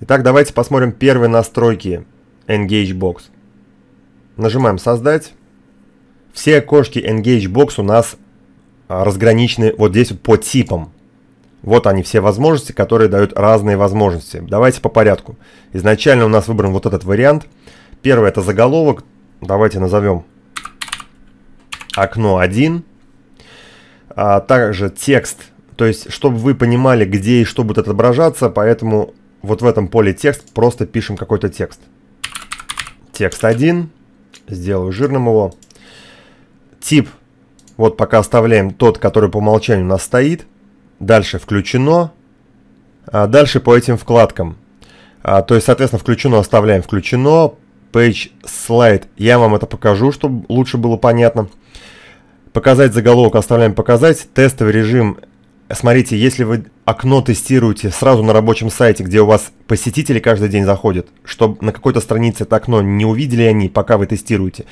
Итак, давайте посмотрим первые настройки EngageBox. Нажимаем «Создать». Все окошки EngageBox у нас а, разграничены вот здесь по типам. Вот они все возможности, которые дают разные возможности. Давайте по порядку. Изначально у нас выбран вот этот вариант. Первый это заголовок. Давайте назовем окно 1. А также текст. То есть, чтобы вы понимали, где и что будет отображаться, поэтому вот в этом поле текст просто пишем какой-то текст. Текст 1. Сделаю жирным его. Тип. Вот пока оставляем тот, который по умолчанию у нас стоит. Дальше включено. А дальше по этим вкладкам. А, то есть, соответственно, включено оставляем включено. Page Slide. Я вам это покажу, чтобы лучше было понятно. Показать заголовок оставляем показать. Тестовый режим Смотрите, если вы окно тестируете сразу на рабочем сайте, где у вас посетители каждый день заходят, чтобы на какой-то странице это окно не увидели они, пока вы тестируете,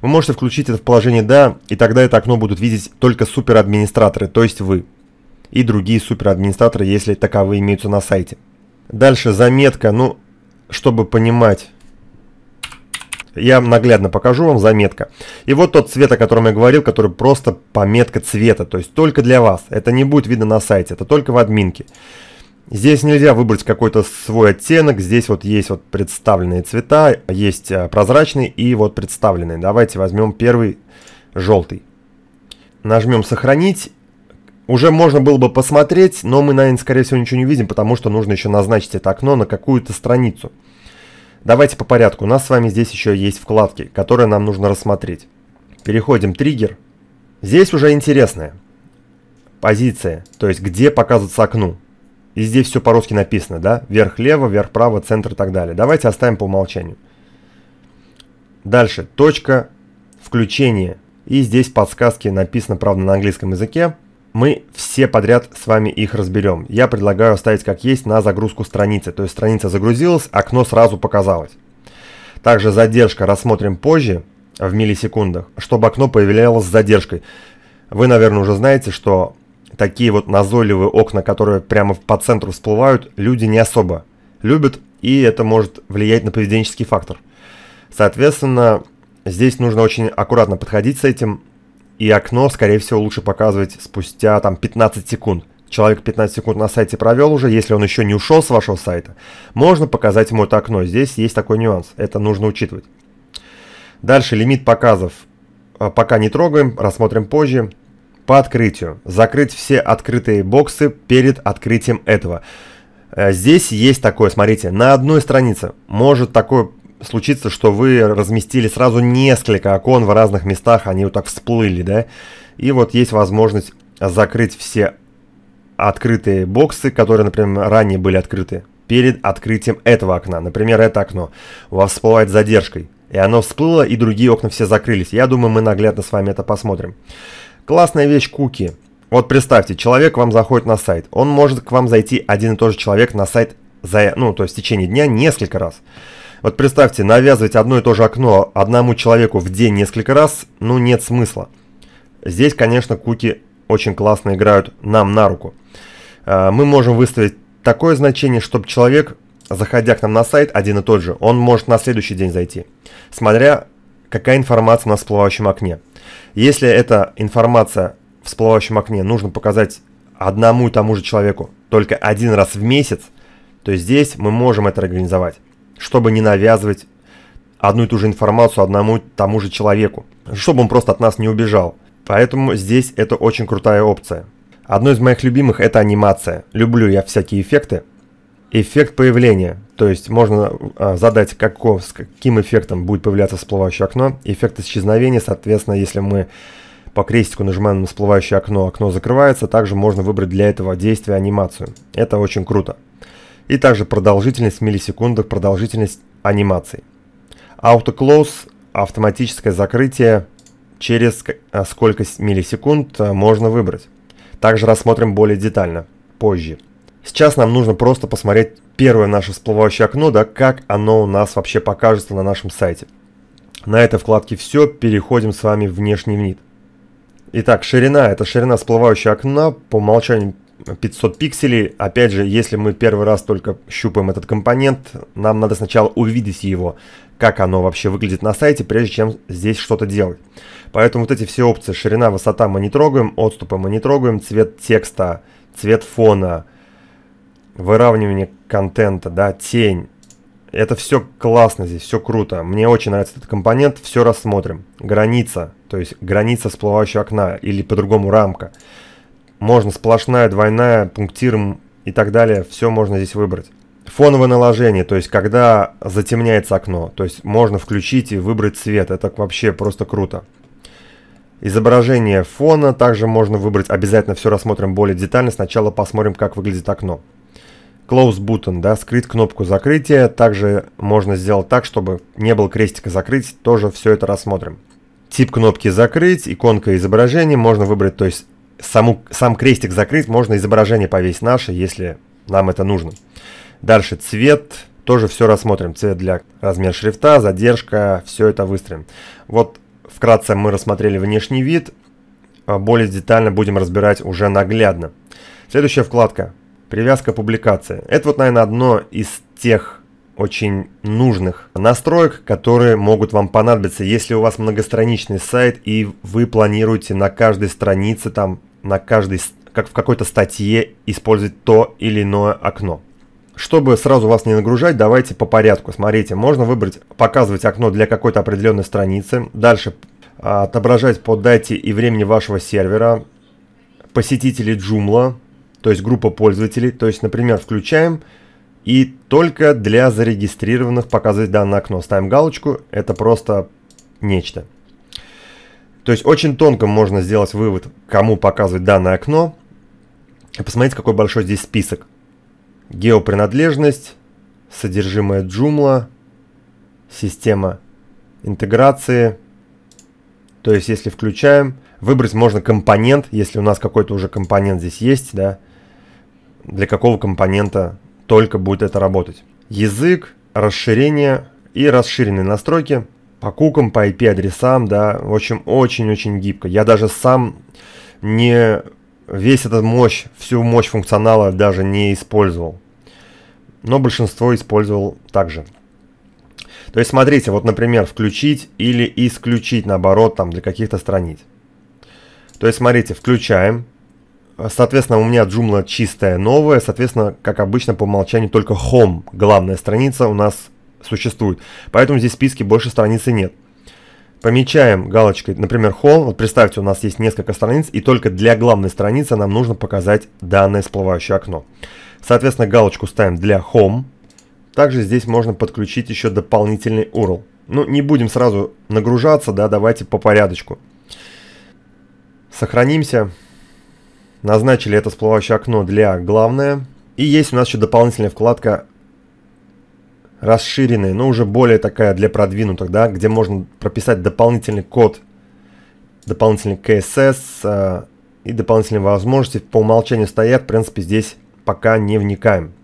вы можете включить это в положение «Да», и тогда это окно будут видеть только суперадминистраторы, то есть вы, и другие суперадминистраторы, если таковые имеются на сайте. Дальше заметка, ну, чтобы понимать, я наглядно покажу вам заметка. И вот тот цвет, о котором я говорил, который просто пометка цвета, то есть только для вас. Это не будет видно на сайте, это только в админке. Здесь нельзя выбрать какой-то свой оттенок, здесь вот есть вот представленные цвета, есть а, прозрачный и вот представленный. Давайте возьмем первый желтый. Нажмем сохранить. Уже можно было бы посмотреть, но мы, наверное, скорее всего ничего не видим, потому что нужно еще назначить это окно на какую-то страницу. Давайте по порядку, у нас с вами здесь еще есть вкладки, которые нам нужно рассмотреть. Переходим триггер. Здесь уже интересная позиция, то есть где показывается окну. И здесь все по-русски написано, да? Вверх-лево, вверх-право, центр и так далее. Давайте оставим по умолчанию. Дальше, точка включения. И здесь подсказки написано, правда, на английском языке. Мы все подряд с вами их разберем. Я предлагаю оставить как есть на загрузку страницы. То есть страница загрузилась, окно сразу показалось. Также задержка рассмотрим позже, в миллисекундах, чтобы окно появлялось с задержкой. Вы, наверное, уже знаете, что такие вот назойливые окна, которые прямо по центру всплывают, люди не особо любят, и это может влиять на поведенческий фактор. Соответственно, здесь нужно очень аккуратно подходить с этим, и окно, скорее всего, лучше показывать спустя там 15 секунд. Человек 15 секунд на сайте провел уже, если он еще не ушел с вашего сайта, можно показать ему это окно. Здесь есть такой нюанс, это нужно учитывать. Дальше лимит показов а, пока не трогаем, рассмотрим позже. По открытию. Закрыть все открытые боксы перед открытием этого. Э, здесь есть такое, смотрите, на одной странице может такое случиться, что вы разместили сразу несколько окон в разных местах, они вот так всплыли, да? И вот есть возможность закрыть все открытые боксы, которые, например, ранее были открыты, перед открытием этого окна. Например, это окно у вас всплывает задержкой. И оно всплыло, и другие окна все закрылись. Я думаю, мы наглядно с вами это посмотрим. Классная вещь куки. Вот представьте, человек вам заходит на сайт. Он может к вам зайти, один и тот же человек, на сайт за, ну, то есть в течение дня несколько раз. Вот представьте, навязывать одно и то же окно одному человеку в день несколько раз, ну, нет смысла. Здесь, конечно, куки очень классно играют нам на руку. А, мы можем выставить такое значение, чтобы человек, заходя к нам на сайт, один и тот же, он может на следующий день зайти, смотря какая информация у в всплывающем окне. Если эта информация в всплывающем окне нужно показать одному и тому же человеку только один раз в месяц, то здесь мы можем это организовать, чтобы не навязывать одну и ту же информацию одному тому же человеку, чтобы он просто от нас не убежал. Поэтому здесь это очень крутая опция. Одно из моих любимых это анимация. Люблю я всякие эффекты. Эффект появления. То есть можно а, задать, каков, с каким эффектом будет появляться всплывающее окно. Эффект исчезновения, соответственно, если мы по крестику нажимаем на всплывающее окно, окно закрывается. Также можно выбрать для этого действия анимацию. Это очень круто и также продолжительность в миллисекундах, продолжительность анимации Auto-close, автоматическое закрытие через а, сколько миллисекунд а, можно выбрать. Также рассмотрим более детально, позже. Сейчас нам нужно просто посмотреть первое наше всплывающее окно, да, как оно у нас вообще покажется на нашем сайте. На этой вкладке все, переходим с вами в внешний вид. Итак, ширина – это ширина всплывающего окна, по умолчанию 500 пикселей. Опять же, если мы первый раз только щупаем этот компонент, нам надо сначала увидеть его, как оно вообще выглядит на сайте, прежде чем здесь что-то делать. Поэтому вот эти все опции, ширина, высота мы не трогаем, отступы мы не трогаем, цвет текста, цвет фона, выравнивание контента, да, тень. Это все классно здесь, все круто. Мне очень нравится этот компонент, все рассмотрим. Граница, то есть граница всплывающего окна или по-другому рамка. Можно сплошная, двойная, пунктиром и так далее. Все можно здесь выбрать. Фоновое наложение, то есть когда затемняется окно. То есть можно включить и выбрать цвет. Это вообще просто круто. Изображение фона также можно выбрать. Обязательно все рассмотрим более детально. Сначала посмотрим, как выглядит окно. Close button, да, скрыть кнопку закрытия. Также можно сделать так, чтобы не было крестика закрыть. Тоже все это рассмотрим. Тип кнопки закрыть, иконка изображения можно выбрать, то есть саму, сам крестик закрыть, можно изображение повесить наше, если нам это нужно. Дальше цвет, тоже все рассмотрим. Цвет для размер шрифта, задержка, все это выстроим. Вот вкратце мы рассмотрели внешний вид, а более детально будем разбирать уже наглядно. Следующая вкладка. Привязка публикации. Это вот, наверное, одно из тех очень нужных настроек, которые могут вам понадобиться, если у вас многостраничный сайт и вы планируете на каждой странице, там, на каждой, как в какой-то статье использовать то или иное окно. Чтобы сразу вас не нагружать, давайте по порядку. Смотрите, можно выбрать, показывать окно для какой-то определенной страницы, дальше а, отображать по дате и времени вашего сервера, посетители Joomla, то есть группа пользователей, то есть, например, включаем и только для зарегистрированных показывать данное окно. Ставим галочку, это просто нечто. То есть очень тонко можно сделать вывод, кому показывать данное окно. И посмотрите, какой большой здесь список. Геопринадлежность, содержимое Joomla, система интеграции. То есть если включаем, выбрать можно компонент, если у нас какой-то уже компонент здесь есть, да, для какого компонента только будет это работать. Язык, расширение и расширенные настройки по кукам, по IP-адресам, да, в общем, очень-очень гибко. Я даже сам не весь этот мощь, всю мощь функционала даже не использовал. Но большинство использовал также. То есть смотрите, вот, например, включить или исключить, наоборот, там для каких-то страниц. То есть смотрите, включаем, Соответственно, у меня Joomla чистая, новая. Соответственно, как обычно, по умолчанию только Home, главная страница у нас существует. Поэтому здесь в списке больше страницы нет. Помечаем галочкой, например, Home. Вот представьте, у нас есть несколько страниц, и только для главной страницы нам нужно показать данное всплывающее окно. Соответственно, галочку ставим для Home. Также здесь можно подключить еще дополнительный URL. Ну, не будем сразу нагружаться, да, давайте по порядочку. Сохранимся. Назначили это всплывающее окно для главное. И есть у нас еще дополнительная вкладка расширенная, но уже более такая для продвинутых, да, где можно прописать дополнительный код, дополнительный CSS э, а, и дополнительные возможности по умолчанию стоят. В принципе, здесь пока не вникаем.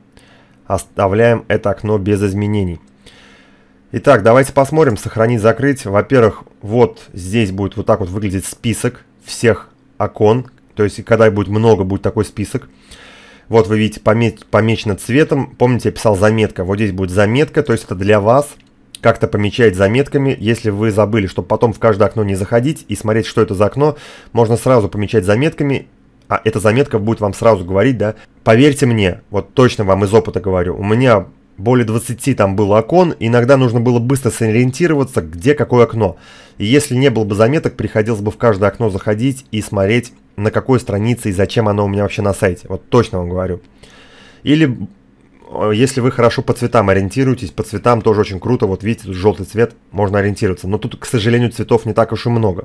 Оставляем это окно без изменений. Итак, давайте посмотрим, сохранить, закрыть. Во-первых, вот здесь будет вот так вот выглядеть список всех окон, то есть, когда будет много, будет такой список. Вот вы видите, помечено цветом. Помните, я писал заметка. Вот здесь будет заметка, то есть это для вас как-то помечать заметками, если вы забыли, чтобы потом в каждое окно не заходить и смотреть, что это за окно, можно сразу помечать заметками, а эта заметка будет вам сразу говорить, да, поверьте мне, вот точно вам из опыта говорю, у меня более 20 там было окон, иногда нужно было быстро сориентироваться, где какое окно. И если не было бы заметок, приходилось бы в каждое окно заходить и смотреть, на какой странице и зачем оно у меня вообще на сайте. Вот точно вам говорю. Или э, если вы хорошо по цветам ориентируетесь, по цветам тоже очень круто. Вот видите, тут желтый цвет, можно ориентироваться. Но тут, к сожалению, цветов не так уж и много.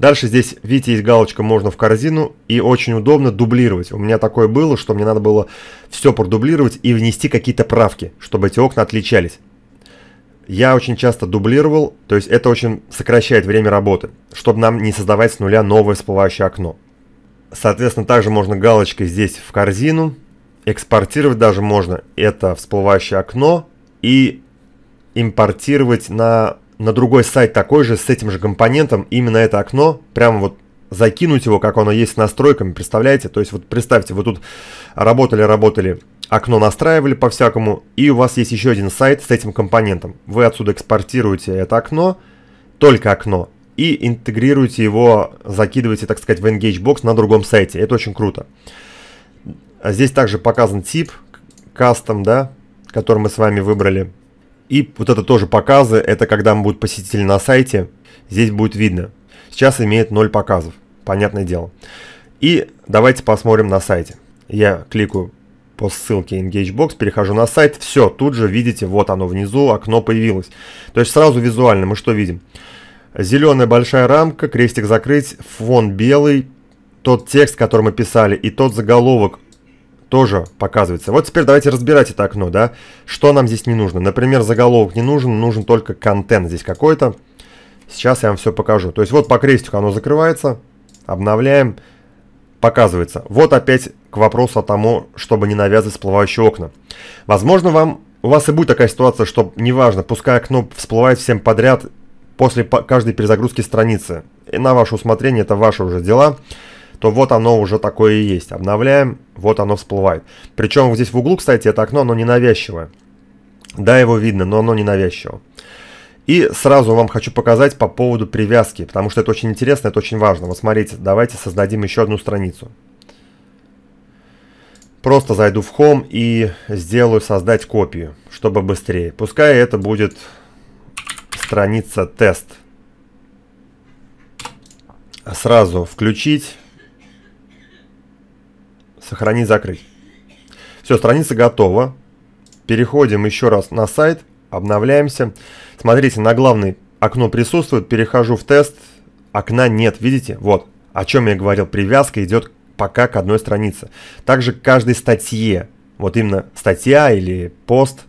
Дальше здесь, видите, есть галочка «Можно в корзину» и очень удобно дублировать. У меня такое было, что мне надо было все продублировать и внести какие-то правки, чтобы эти окна отличались. Я очень часто дублировал, то есть это очень сокращает время работы, чтобы нам не создавать с нуля новое всплывающее окно. Соответственно, также можно галочкой здесь в корзину. Экспортировать даже можно это всплывающее окно и импортировать на на другой сайт такой же, с этим же компонентом, именно это окно, прямо вот закинуть его, как оно есть с настройками, представляете? То есть вот представьте, вы тут работали-работали, окно настраивали по-всякому, и у вас есть еще один сайт с этим компонентом. Вы отсюда экспортируете это окно, только окно, и интегрируете его, закидываете, так сказать, в EngageBox на другом сайте. Это очень круто. Здесь также показан тип, кастом, да, который мы с вами выбрали. И вот это тоже показы, это когда будут посетители на сайте, здесь будет видно. Сейчас имеет 0 показов, понятное дело. И давайте посмотрим на сайте. Я кликаю по ссылке EngageBox, перехожу на сайт, все, тут же видите, вот оно внизу, окно появилось. То есть сразу визуально мы что видим? Зеленая большая рамка, крестик закрыть, фон белый, тот текст, который мы писали, и тот заголовок тоже показывается. Вот теперь давайте разбирать это окно, да. Что нам здесь не нужно? Например, заголовок не нужен, нужен только контент здесь какой-то. Сейчас я вам все покажу. То есть вот по крестику оно закрывается, обновляем, показывается. Вот опять к вопросу о тому, чтобы не навязывать всплывающие окна. Возможно, вам, у вас и будет такая ситуация, что неважно, пускай окно всплывает всем подряд после каждой перезагрузки страницы. И на ваше усмотрение, это ваши уже дела то вот оно уже такое и есть. Обновляем, вот оно всплывает. Причем здесь в углу, кстати, это окно, оно ненавязчивое. Да, его видно, но оно ненавязчиво. И сразу вам хочу показать по поводу привязки, потому что это очень интересно, это очень важно. Вот смотрите, давайте создадим еще одну страницу. Просто зайду в Home и сделаю создать копию, чтобы быстрее. Пускай это будет страница тест. Сразу включить. Сохранить, закрыть. Все, страница готова. Переходим еще раз на сайт, обновляемся. Смотрите, на главное окно присутствует, перехожу в тест, окна нет, видите? Вот, о чем я говорил, привязка идет пока к одной странице. Также к каждой статье, вот именно статья или пост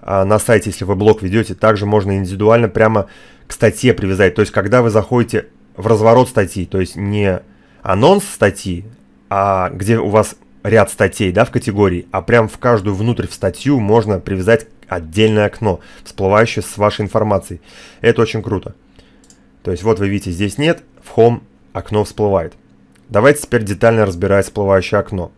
а, на сайте, если вы блог ведете, также можно индивидуально прямо к статье привязать. То есть, когда вы заходите в разворот статьи, то есть не анонс статьи, а, где у вас ряд статей да, в категории, а прям в каждую внутрь в статью можно привязать отдельное окно, всплывающее с вашей информацией. Это очень круто. То есть вот вы видите, здесь нет, в Home окно всплывает. Давайте теперь детально разбирать всплывающее окно.